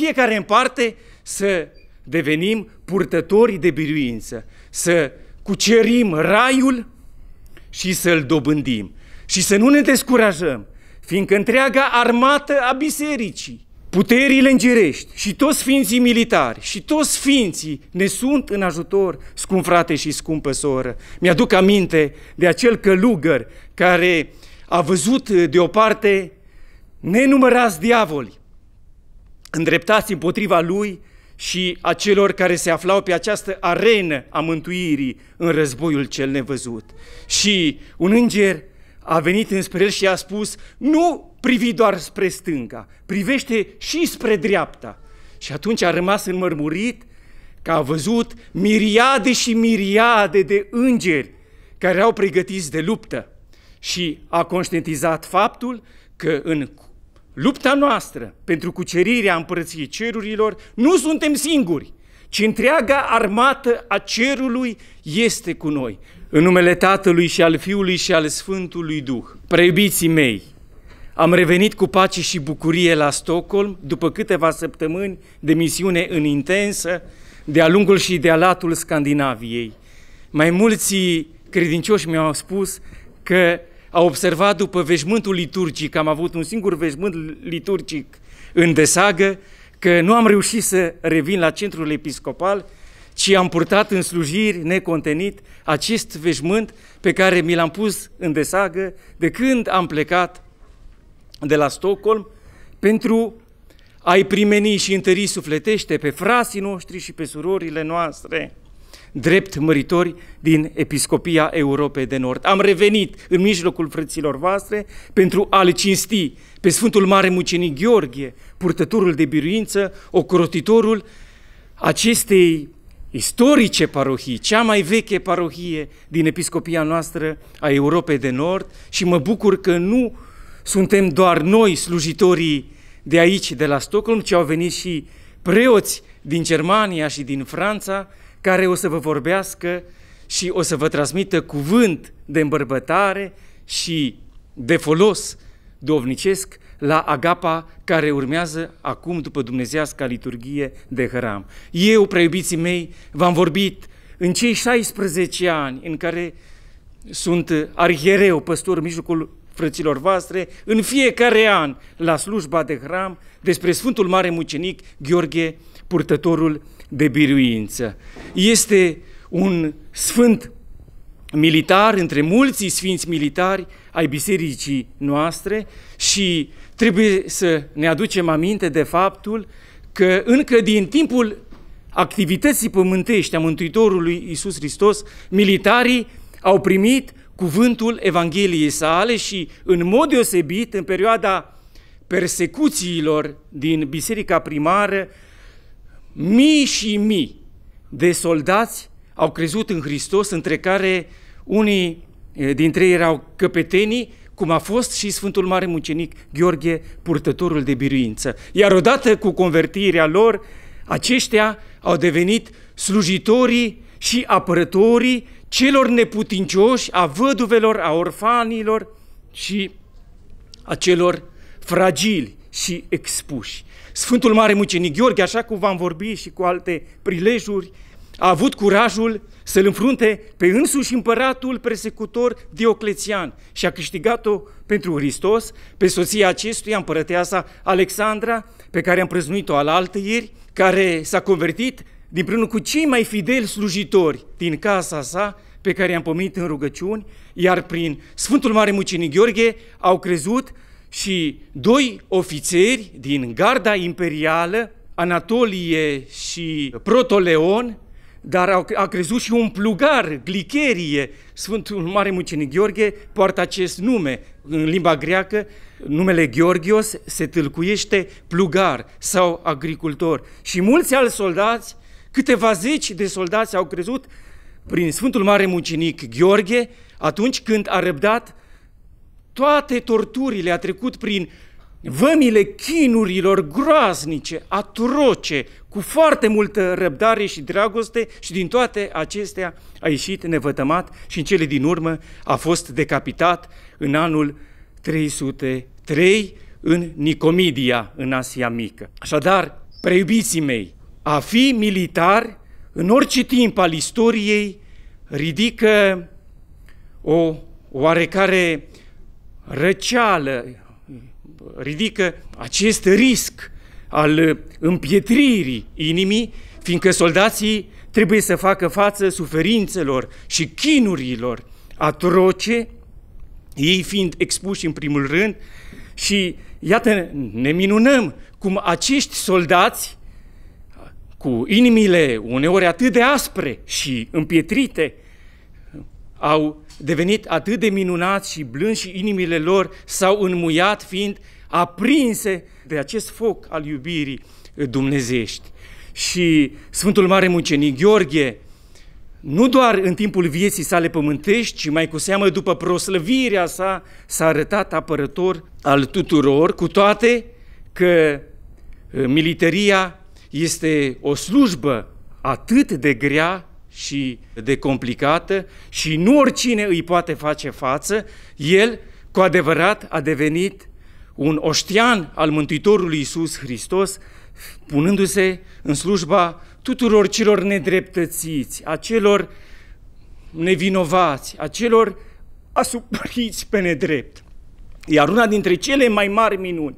fiecare în parte să devenim purtători de biruință, să cucerim raiul și să-l dobândim. Și să nu ne descurajăm, fiindcă întreaga armată a bisericii, puterile îngerești și toți sfinții militari și toți sfinții ne sunt în ajutor, scump frate și scumpă soră. Mi-aduc aminte de acel călugăr care a văzut de o parte nenumărați diavoli îndreptați împotriva lui și a celor care se aflau pe această arenă a mântuirii în războiul cel nevăzut. Și un înger a venit înspre el și a spus, nu privi doar spre stânga, privește și spre dreapta. Și atunci a rămas înmărmurit că a văzut miriade și miriade de îngeri care au pregătiți de luptă și a conștientizat faptul că în lupta noastră pentru cucerirea împărăției cerurilor, nu suntem singuri, ci întreaga armată a cerului este cu noi. În numele Tatălui și al Fiului și al Sfântului Duh, preiubiții mei, am revenit cu pace și bucurie la Stockholm după câteva săptămâni de misiune în intensă de-a lungul și de-a latul Scandinaviei. Mai mulți credincioși mi-au spus că a observat după veșmântul liturgic, am avut un singur veșmânt liturgic în desagă, că nu am reușit să revin la centrul episcopal, ci am purtat în slujiri necontenit acest veșmânt pe care mi l-am pus în desagă de când am plecat de la Stockholm pentru a-i primeni și întări sufletește pe frații noștri și pe surorile noastre drept măritori din Episcopia Europei de Nord. Am revenit în mijlocul frăților voastre pentru a le cinsti pe Sfântul Mare Mucenic Gheorghe, purtătorul de biruință, ocrotitorul acestei istorice parohii, cea mai veche parohie din episcopia noastră a Europei de Nord și mă bucur că nu suntem doar noi slujitorii de aici, de la Stockholm, ci au venit și preoți din Germania și din Franța care o să vă vorbească și o să vă transmită cuvânt de îmbărbătare și de folos dovnicesc la agapa care urmează acum după dumnezească liturghie de hram. Eu, preiubiții mei, v-am vorbit în cei 16 ani în care sunt arhiereu, păstor în mijlocul frăților voastre, în fiecare an la slujba de hram, despre Sfântul Mare Mucenic Gheorghe purtătorul de biruință. Este un sfânt militar între mulții sfinți militari ai bisericii noastre și trebuie să ne aducem aminte de faptul că încă din timpul activității pământești a Mântuitorului Iisus Hristos, militarii au primit cuvântul Evangheliei sale și, în mod deosebit, în perioada persecuțiilor din biserica primară, Mii și mii de soldați au crezut în Hristos, între care unii dintre ei erau căpetenii, cum a fost și Sfântul Mare Mucenic Gheorghe, purtătorul de biruință. Iar odată cu convertirea lor, aceștia au devenit slujitorii și apărătorii celor neputincioși, a văduvelor, a orfanilor și a celor fragili și expuși. Sfântul Mare Mucenic Gheorghe, așa cum v-am vorbit și cu alte prilejuri, a avut curajul să-l înfrunte pe însuși împăratul persecutor Dioclețian și a câștigat-o pentru Hristos, pe soția acestuia, împărăteasa Alexandra, pe care am prăznuit-o alaltă ieri, care s-a convertit din prână cu cei mai fideli slujitori din casa sa, pe care i-am pomenit în rugăciuni, iar prin Sfântul Mare Mucenic Gheorghe au crezut și doi ofițeri din garda imperială, Anatolie și Protoleon, dar a crezut și un plugar, Glicherie. Sfântul Mare Mucenic Gheorghe poartă acest nume. În limba greacă, numele Gheorghios se tâlcuiește plugar sau agricultor. Și mulți alți soldați, câteva zeci de soldați au crezut prin Sfântul Mare Mucenic Gheorghe atunci când a răbdat toate torturile a trecut prin vămile chinurilor groaznice, atroce, cu foarte multă răbdare și dragoste și din toate acestea a ieșit nevătămat și în cele din urmă a fost decapitat în anul 303 în Nicomidia, în Asia Mică. Așadar, preiubiții mei, a fi militar în orice timp al istoriei ridică o oarecare răceală, ridică acest risc al împietririi inimii, fiindcă soldații trebuie să facă față suferințelor și chinurilor atroce, ei fiind expuși în primul rând și iată ne minunăm cum acești soldați cu inimile uneori atât de aspre și împietrite au devenit atât de minunați și blânzi și inimile lor s-au înmuiat fiind aprinse de acest foc al iubirii dumnezești. Și Sfântul Mare Mucenic Gheorghe, nu doar în timpul vieții sale pământești, ci mai cu seamă după proslăvirea sa, s-a arătat apărător al tuturor, cu toate că eh, militaria este o slujbă atât de grea și de complicată și nu oricine îi poate face față, el cu adevărat a devenit un oștian al Mântuitorului Isus Hristos, punându-se în slujba tuturor celor nedreptățiți, a celor nevinovați, a celor asupriți pe nedrept. Iar una dintre cele mai mari minuni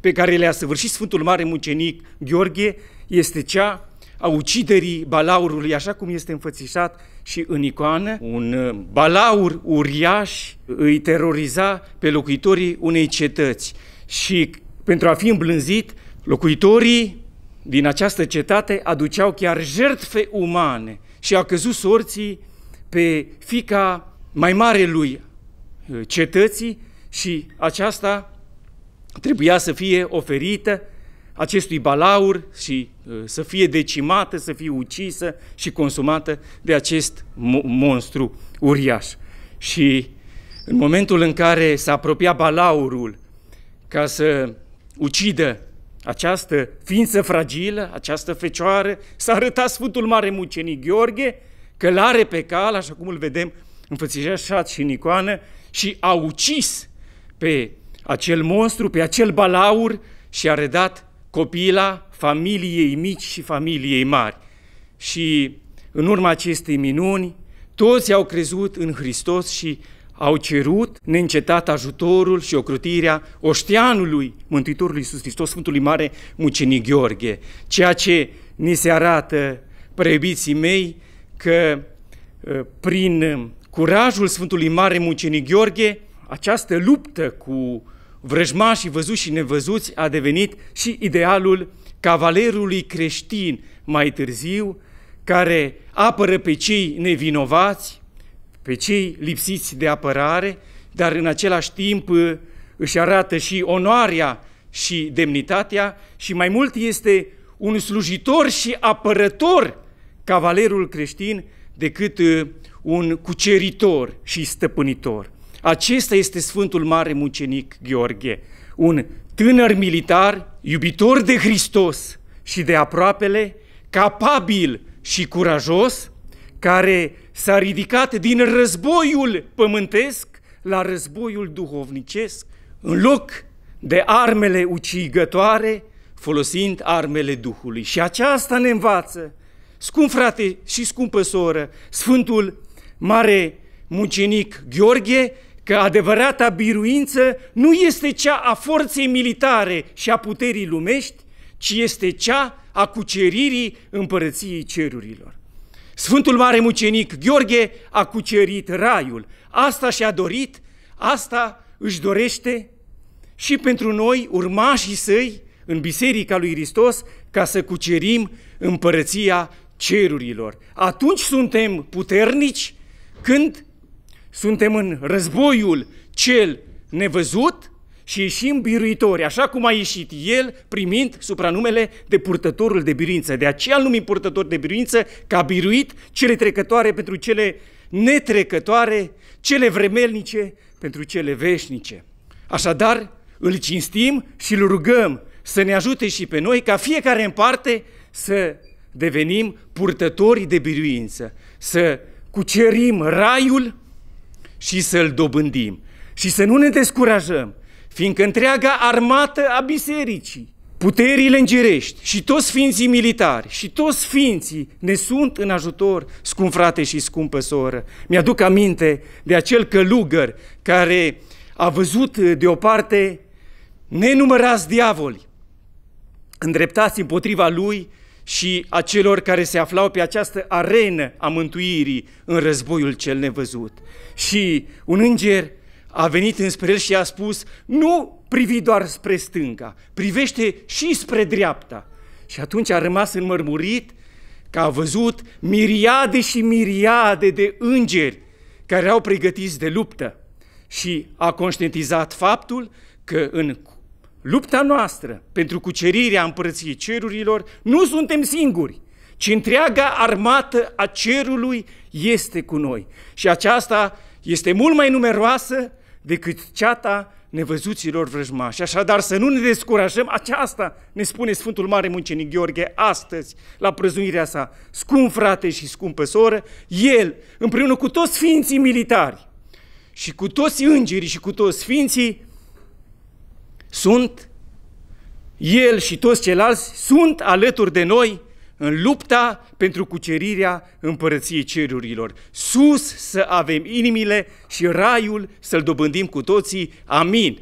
pe care le-a săvârșit Sfântul Mare Mucenic Gheorghe este cea a uciderii balaurului, așa cum este înfățișat și în icoană. Un uh, balaur uriaș îi teroriza pe locuitorii unei cetăți și pentru a fi îmblânzit, locuitorii din această cetate aduceau chiar jertfe umane și a căzut sorții pe fica mai mare lui uh, cetății și aceasta trebuia să fie oferită acestui balaur și uh, să fie decimată, să fie ucisă și consumată de acest monstru uriaș. Și în momentul în care s-a apropiat balaurul ca să ucidă această ființă fragilă, această fecioară, s-a arătat Sfântul Mare Mucenic Gheorghe că l-are pe cal, așa cum îl vedem înfățișat și în icoană, și a ucis pe acel monstru, pe acel balaur și a redat copila familiei mici și familiei mari. Și în urma acestei minuni, toți au crezut în Hristos și au cerut neîncetat ajutorul și ocrutirea oșteanului Mântuitorului Iisus Hristos, Sfântului Mare Mucenic Gheorghe, ceea ce ni se arată, preiubiții mei, că ă, prin curajul Sfântului Mare Mucenic Gheorghe, această luptă cu vrăjmașii văzuți și nevăzuți a devenit și idealul cavalerului creștin mai târziu, care apără pe cei nevinovați, pe cei lipsiți de apărare, dar în același timp uh, își arată și onoarea și demnitatea și mai mult este un slujitor și apărător cavalerul creștin decât uh, un cuceritor și stăpânitor. Acesta este Sfântul Mare Mucenic Gheorghe, un tânăr militar, iubitor de Hristos și de aproapele, capabil și curajos, care s-a ridicat din războiul pământesc la războiul duhovnicesc, în loc de armele ucigătoare, folosind armele Duhului. Și aceasta ne învață, scump frate și scumpă soră, Sfântul Mare Mucenic Gheorghe că adevărata biruință nu este cea a forței militare și a puterii lumești, ci este cea a cuceririi împărăției cerurilor. Sfântul Mare Mucenic Gheorghe a cucerit raiul. Asta și-a dorit, asta își dorește și pentru noi, urmașii săi, în Biserica lui Hristos, ca să cucerim împărăția cerurilor. Atunci suntem puternici când suntem în războiul cel nevăzut și ieșim biruitori, așa cum a ieșit el primind supranumele de purtătorul de biruință. De aceea îl numim purtător de biruință că a biruit cele trecătoare pentru cele netrecătoare, cele vremelnice pentru cele veșnice. Așadar, îl cinstim și îl rugăm să ne ajute și pe noi ca fiecare în parte să devenim purtătorii de biruință, să cucerim raiul și să-l dobândim și să nu ne descurajăm, fiindcă întreaga armată a bisericii, puterile îngerești și toți ființii militari și toți ființii ne sunt în ajutor, scump frate și scumpă soră. Mi-aduc aminte de acel călugăr care a văzut eh, de o parte nenumărați diavoli îndreptați împotriva lui și a celor care se aflau pe această arenă a mântuirii în războiul cel nevăzut. Și un înger a venit înspre el și a spus, nu privi doar spre stânga, privește și spre dreapta. Și atunci a rămas înmărmurit că a văzut miriade și miriade de îngeri care au pregătiți de luptă și a conștientizat faptul că în lupta noastră pentru cucerirea împărăției cerurilor, nu suntem singuri, ci întreaga armată a cerului este cu noi. Și aceasta este mult mai numeroasă decât ceata nevăzuților vrăjmași. Așadar să nu ne descurajăm, aceasta ne spune Sfântul Mare Muncenic Gheorghe astăzi la prăzuirea sa. Scump frate și scumpă soră, el împreună cu toți sfinții militari și cu toți îngerii și cu toți sfinții sunt, el și toți ceilalți sunt alături de noi în lupta pentru cucerirea împărăției cerurilor. Sus să avem inimile și raiul să-l dobândim cu toții. Amin.